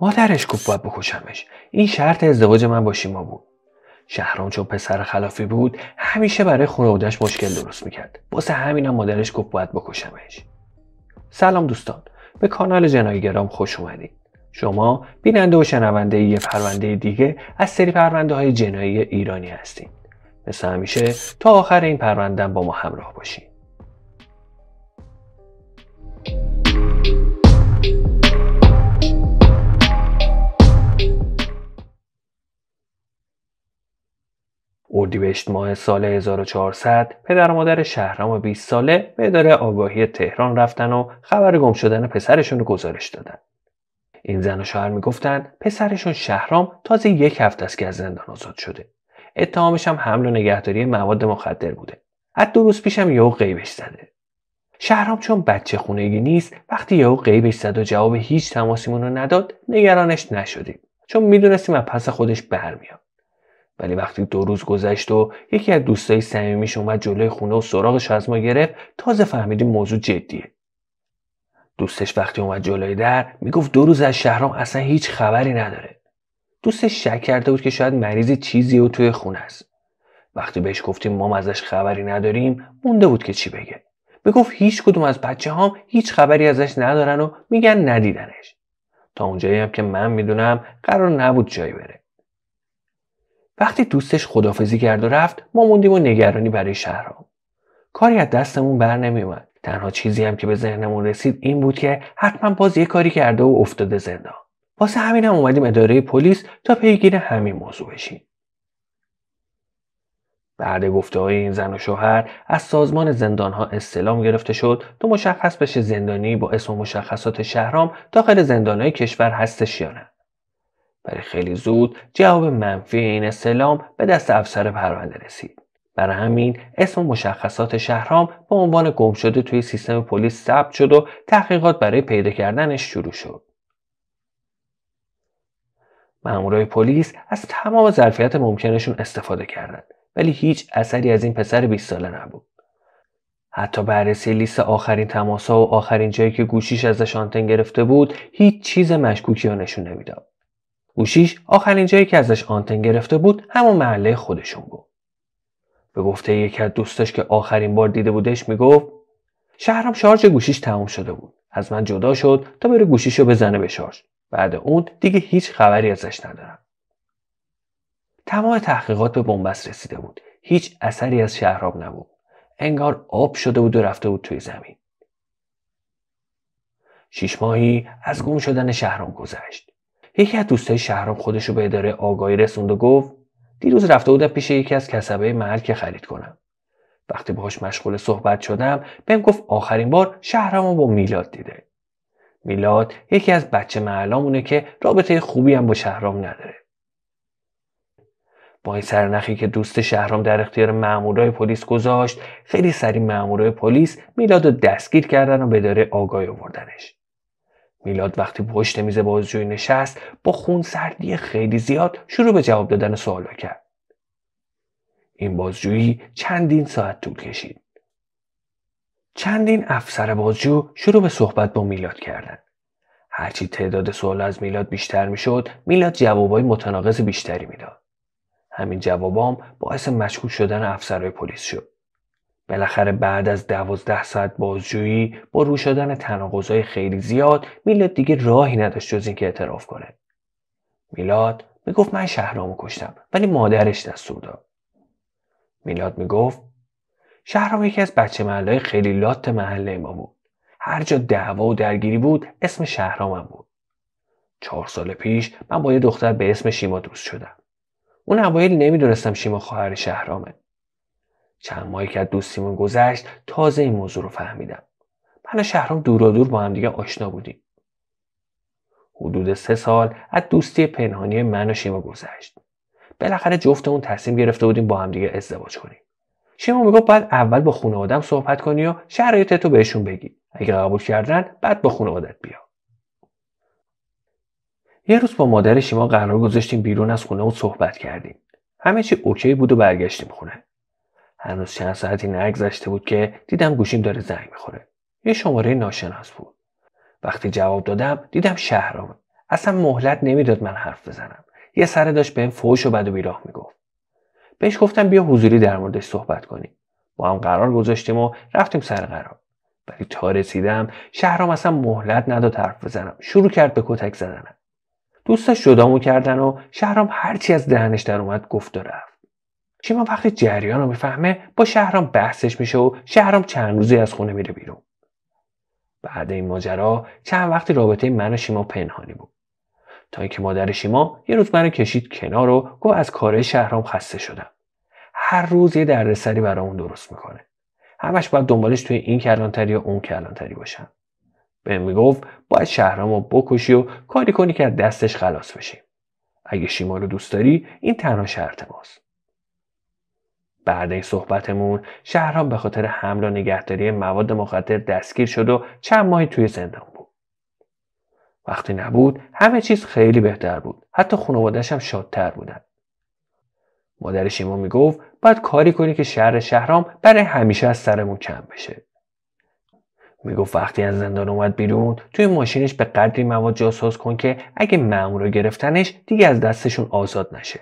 مادرش گفت باید بکشمش این شرط ازدواج من با شیما بود شهرام چون پسر خلافی بود همیشه برای خانوادهش مشکل درست میکرد واسه همینم مادرش گفت باید بکشمش سلام دوستان به کانال جنایگرام خوش اومدید شما بیننده و شنونده یه پرونده دیگه از سری پرونده های جنایی ایرانی هستید مثل همیشه تا آخر این پرونده با ما همراه باشید اردیبهشت ماه سال 1400 پدر و مادر شهرام 20 ساله به اداره آگاهی تهران رفتن و خبر گم شدن پسرشون رو گزارش دادن. این زن و شوهر میگفتند پسرشون شهرام تازه یک هفته است که از زندان آزاد شده. اتهامش هم حمل و نگهداری مواد مخدر بوده. از دو روز پیشم یهو غیبش زده. شهرام چون بچه خونگی نیست وقتی یهو غیبش زد و جواب هیچ تماسیمون رو نداد نگرانش نشدیم چون میدونستیم از پس خودش برمیاد ولی وقتی دو روز گذشت و یکی از دوستای صمیمیش اومد جلوی خونه و سراغش از ما گرفت تازه فهمیدیم موضوع جدیه دوستش وقتی اومد جلوی در میگفت دو روز از شهرام اصلا هیچ خبری نداره دوستش شک کرده بود که شاید مریض چیزی و توی خونه است وقتی بهش گفتیم ما ازش خبری نداریم مونده بود که چی بگه میگفت هیچ کدوم از بچه هام هیچ خبری ازش ندارن و میگن ندیدنش تا اونجایی هم که من میدونم قرار نبود جایی بره وقتی دوستش خدافزی کرد و رفت ما موندیم و نگرانی برای شهرام کاری از دستمون بر نمیومد تنها چیزی هم که به ذهنمون رسید این بود که حتما باز یه کاری کرده و افتاده زندان واسه همین هم اومدیم اداره پلیس تا پیگیر همین موضوع بشیم بعد گفته های این زن و شوهر از سازمان زندان ها استلام گرفته شد تا مشخص بشه زندانی با اسم و مشخصات شهرام داخل زندان های کشور هستش یا نه ولی خیلی زود جواب منفی این استعلام به دست افسر پرونده رسید برای همین اسم و مشخصات شهرام به عنوان گم شده توی سیستم پلیس ثبت شد و تحقیقات برای پیدا کردنش شروع شد مامورای پلیس از تمام ظرفیت ممکنشون استفاده کردند ولی هیچ اثری از این پسر 20 ساله نبود حتی بررسی لیست آخرین تماسها و آخرین جایی که گوشیش ازش آنتن گرفته بود هیچ چیز مشکوکی ها نشون نمیداد گوشیش آخرین جایی که ازش آنتن گرفته بود همون محله خودشون بود به گفته یکی از دوستش که آخرین بار دیده بودش میگفت شهرم شارژ گوشیش تموم شده بود از من جدا شد تا بره گوشیشو بزنه به شارژ بعد اون دیگه هیچ خبری ازش ندارم تمام تحقیقات به بنبست رسیده بود هیچ اثری از شهرام نبود انگار آب شده بود و رفته بود توی زمین شیش ماهی از گم شدن شهرام گذشت یکی از دوستای شهرام خودش رو به اداره آگاهی رسوند و گفت دیروز رفته بودم پیش یکی از کسبه محل که خرید کنم وقتی باهاش مشغول صحبت شدم بهم گفت آخرین بار شهرامو با میلاد دیده میلاد یکی از بچه معلامونه که رابطه خوبی هم با شهرام نداره با این سرنخی که دوست شهرام در اختیار مامورای پلیس گذاشت خیلی سریع مامورای پلیس میلاد رو دستگیر کردن و به داره آگاهی آوردنش میلاد وقتی پشت میز بازجویی نشست با خونسردی خیلی زیاد شروع به جواب دادن سوالا کرد این بازجویی چندین ساعت طول کشید چندین افسر بازجو شروع به صحبت با میلاد کردند هرچی تعداد سوال از میلاد بیشتر میشد میلاد جوابهای متناقض بیشتری میداد همین جوابام باعث مشکوک شدن افسرهای پلیس شد بالاخره بعد از دوازده ساعت بازجویی با رو شدن تناقضای خیلی زیاد میلاد دیگه راهی نداشت جز اینکه اعتراف کنه میلاد میگفت من شهرامو کشتم ولی مادرش دستور داد میلاد میگفت شهرام یکی از بچه محله خیلی لات محله ما بود هر جا دعوا و درگیری بود اسم شهرامم بود چهار سال پیش من با یه دختر به اسم شیما دوست شدم اون اوایل نمیدونستم شیما خواهر شهرامه چند ماهی که از دوستیمون گذشت تازه این موضوع رو فهمیدم من شهرام دورا دور با هم دیگه آشنا بودیم حدود سه سال از دوستی پنهانی من و شیما گذشت بالاخره جفتمون تصمیم گرفته بودیم با هم دیگه ازدواج کنیم شیما میگفت بعد اول با آدم صحبت کنی و شرایط تو بهشون بگی اگه قبول کردن بعد با خونوادت بیا یه روز با مادر شیما قرار گذاشتیم بیرون از خونه و صحبت کردیم همه چی اوکی بود و برگشتیم خونه هنوز چند ساعتی نگذشته بود که دیدم گوشیم داره زنگ میخوره یه شماره ناشناس بود وقتی جواب دادم دیدم شهرام. اصلا مهلت نمیداد من حرف بزنم یه سره داشت بهم فوش و بد و بیراه میگفت بهش گفتم بیا حضوری در موردش صحبت کنیم با هم قرار گذاشتیم و رفتیم سر قرار ولی تا رسیدم شهرام اصلا مهلت نداد حرف بزنم شروع کرد به کتک زدنم دوستش جدامو کردن و شهرام هرچی از دهنش در اومد گفت و رفت شیما وقتی جریان رو میفهمه با شهرام بحثش میشه و شهرام چند روزی از خونه میره بیرون بعد این ماجرا چند وقتی رابطه من و شیما پنهانی بود تا اینکه مادر شیما یه روز منو کشید کنار و گفت از کارهای شهرام خسته شدم هر روز یه دردسری برامون درست میکنه همش باید دنبالش توی این کلانتری یا اون کلانتری باشم بهم میگفت باید شهرام رو بکشی و کاری کنی که از دستش خلاص بشیم اگه شیما رو دوست داری این تنها شرط ماست بعد صحبتمون شهرام به خاطر حمل و نگهداری مواد مخدر دستگیر شد و چند ماهی توی زندان بود وقتی نبود همه چیز خیلی بهتر بود حتی خانوادهش هم شادتر بودن مادر شیما میگفت باید کاری کنی که شهر شهرام برای همیشه از سرمون کم بشه میگفت وقتی از زندان اومد بیرون توی ماشینش به قدری مواد جاساز کن که اگه رو گرفتنش دیگه از دستشون آزاد نشه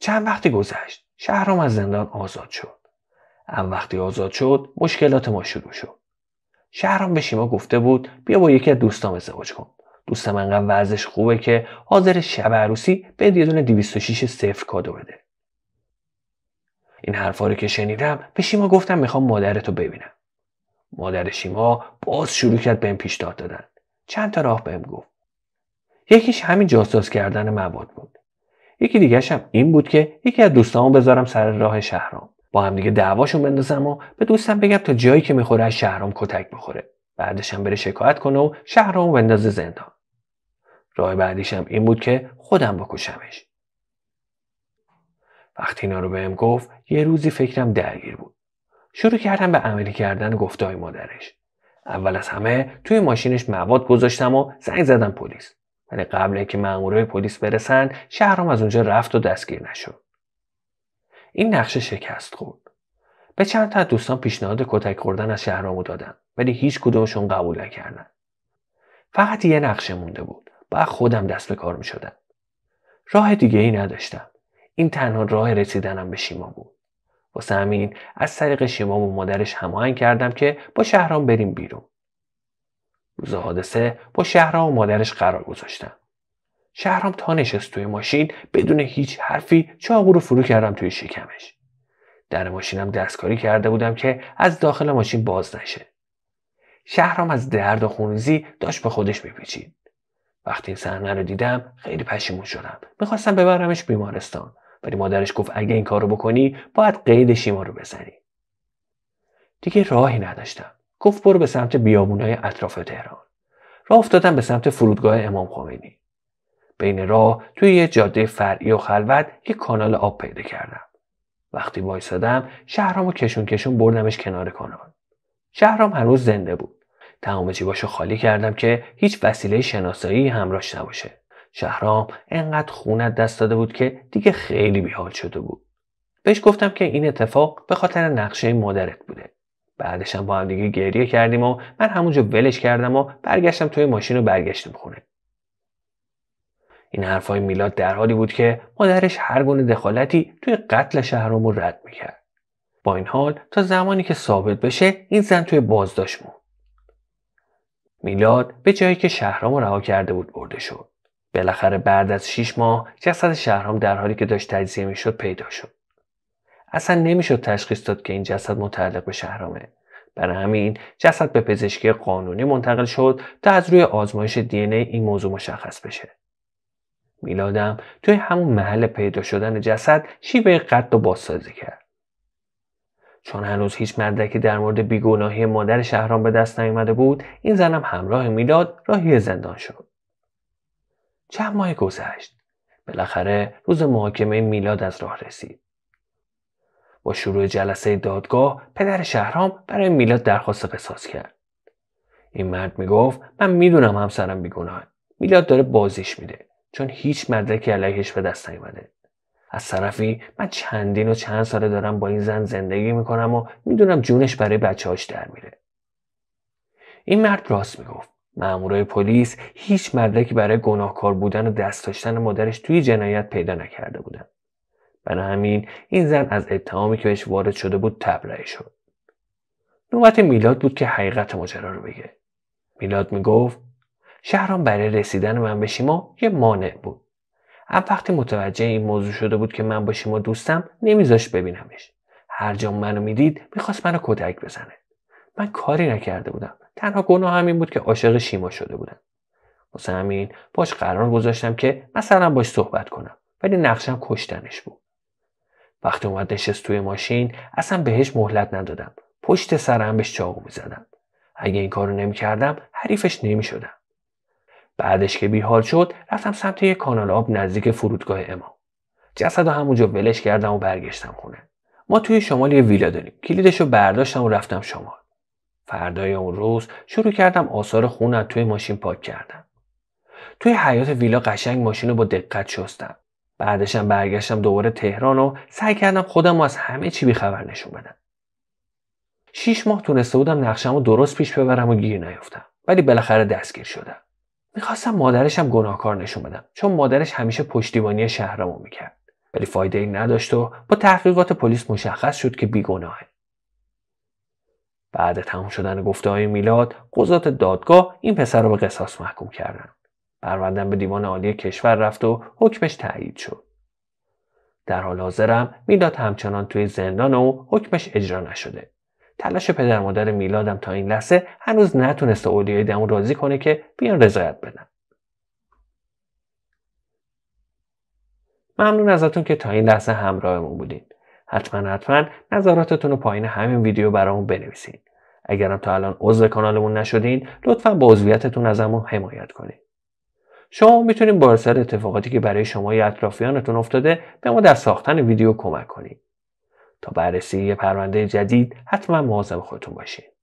چند وقتی گذشت شهرام از زندان آزاد شد ام وقتی آزاد شد مشکلات ما شروع شد شهرام به شیما گفته بود بیا با یکی از دوستام ازدواج کن دوستم انقدر وضعش خوبه که حاضر شب عروسی به یه دونه 206 صفر کادو بده این حرفا رو که شنیدم به شیما گفتم میخوام مادرتو ببینم مادر شیما باز شروع کرد بهم پیشنهاد دادن چند تا راه بهم گفت یکیش همین جاسوس کردن مواد بود یکی دیگه هم این بود که یکی از دوستامو بذارم سر راه شهرام با هم دیگه دعواشون بندازم و به دوستم بگم تا جایی که میخوره از شهرام کتک بخوره بعدش هم بره شکایت کنه و شهرامو بندازه زندان راه بعدیش این بود که خودم بکشمش وقتی اینا رو بهم گفت یه روزی فکرم درگیر بود شروع کردم به عملی کردن گفتهای مادرش اول از همه توی ماشینش مواد گذاشتم و زنگ زدم پلیس ولی قبل که مامورای پلیس برسن شهرام از اونجا رفت و دستگیر نشد این نقشه شکست خورد به چند تا دوستان پیشنهاد کتک خوردن از شهرامو دادم ولی هیچ کدومشون قبول نکردن فقط یه نقشه مونده بود با خودم دست به کار می شدم. راه دیگه ای نداشتم این تنها راه رسیدنم به شیما بود واسه همین از طریق شیما و مادرش هماهنگ کردم که با شهرام بریم بیرون روز حادثه با شهرام و مادرش قرار گذاشتم شهرام تا نشست توی ماشین بدون هیچ حرفی چاقو رو فرو کردم توی شکمش در ماشینم دستکاری کرده بودم که از داخل ماشین باز نشه شهرام از درد و خونریزی داشت به خودش میپیچید وقتی این صحنه رو دیدم خیلی پشیمون شدم میخواستم ببرمش بیمارستان ولی مادرش گفت اگه این کار بکنی باید قید شیما رو بزنی دیگه راهی نداشتم گفت برو به سمت بیابونهای اطراف تهران راه افتادم به سمت فرودگاه امام خمینی بین راه توی یه جاده فرعی و خلوت یه کانال آب پیدا کردم وقتی وایسادم شهرامو کشون کشون بردمش کنار کانال شهرام هنوز زنده بود تمام جیباشو خالی کردم که هیچ وسیله شناسایی همراهش نباشه شهرام انقدر خونت دست داده بود که دیگه خیلی بیحال شده بود بهش گفتم که این اتفاق به خاطر نقشه مادرت بوده بعدش هم با هم دیگه گریه کردیم و من همونجا ولش کردم و برگشتم توی ماشین و برگشتم خونه این حرفای میلاد در حالی بود که مادرش هر گونه دخالتی توی قتل شهرامو رد میکرد با این حال تا زمانی که ثابت بشه این زن توی بازداشت بود میلاد به جایی که شهرام رها کرده بود برده شد بالاخره بعد از 6 ماه جسد شهرام در حالی که داشت تجزیه میشد پیدا شد اصلا نمیشد تشخیص داد که این جسد متعلق به شهرامه برای همین جسد به پزشکی قانونی منتقل شد تا از روی آزمایش دی ای این موضوع مشخص بشه میلادم توی همون محل پیدا شدن جسد شیبه قد و بازسازی کرد چون هنوز هیچ مدرکی در مورد بیگناهی مادر شهرام به دست نیامده بود این زنم همراه میلاد راهی زندان شد چند ماه گذشت بالاخره روز محاکمه میلاد از راه رسید با شروع جلسه دادگاه پدر شهرام برای میلاد درخواست قصاص کرد این مرد میگفت من میدونم همسرم بیگناه میلاد داره بازیش میده چون هیچ مدرکی علیهش به دست نیومده از طرفی من چندین و چند ساله دارم با این زن زندگی میکنم و میدونم جونش برای بچههاش در میره این مرد راست میگفت مامورای پلیس هیچ مدرکی برای گناهکار بودن و دست داشتن مادرش توی جنایت پیدا نکرده بودند برای همین این زن از اتهامی که بهش وارد شده بود تبرئه شد نوبت میلاد بود که حقیقت ماجرا رو بگه میلاد میگفت شهرام برای رسیدن من به شیما یه مانع بود هم وقتی متوجه این موضوع شده بود که من با شیما دوستم نمیذاش ببینمش هر جا منو میدید میخواست منو کتک بزنه من کاری نکرده بودم تنها گناه همین بود که عاشق شیما شده بودم واسه همین باش قرار گذاشتم که مثلا باش صحبت کنم ولی نقشم کشتنش بود وقتی اومد نشست توی ماشین اصلا بهش مهلت ندادم پشت سرم بهش چاقو میزدم اگه این کارو نمیکردم حریفش نمیشدم بعدش که بیحال شد رفتم سمت یک کانال آب نزدیک فرودگاه امام جسد و همونجا ولش کردم و برگشتم خونه ما توی شمال یه ویلا داریم کلیدش رو برداشتم و رفتم شمال فردای اون روز شروع کردم آثار خونه توی ماشین پاک کردم توی حیات ویلا قشنگ ماشین رو با دقت شستم بعدشم برگشتم دوباره تهران و سعی کردم خودم از همه چی بیخبر نشون بدم شیش ماه تونسته بودم نقشم رو درست پیش ببرم و گیر نیفتم ولی بالاخره دستگیر شدم میخواستم مادرشم گناهکار نشون بدم چون مادرش همیشه پشتیبانی شهرمو میکرد ولی فایده ای نداشت و با تحقیقات پلیس مشخص شد که بیگناهه بعد تموم شدن گفته های میلاد قضات دادگاه این پسر رو به قصاص محکوم کردن پروندم به دیوان عالی کشور رفت و حکمش تایید شد در حال حاضرم میلاد همچنان توی زندان و حکمش اجرا نشده تلاش پدر مادر میلادم تا این لحظه هنوز نتونسته اولیای دمو راضی کنه که بیان رضایت بدن ممنون ازتون که تا این لحظه همراهمون بودین حتما حتما نظراتتون رو پایین همین ویدیو برامون بنویسین اگرم تا الان عضو کانالمون نشدین لطفا با عضویتتون ازمون حمایت کنید شما میتونید با ارسال اتفاقاتی که برای شما یا اطرافیانتون افتاده به ما در ساختن ویدیو کمک کنید تا بررسی پرونده جدید حتما مواظب خودتون باشید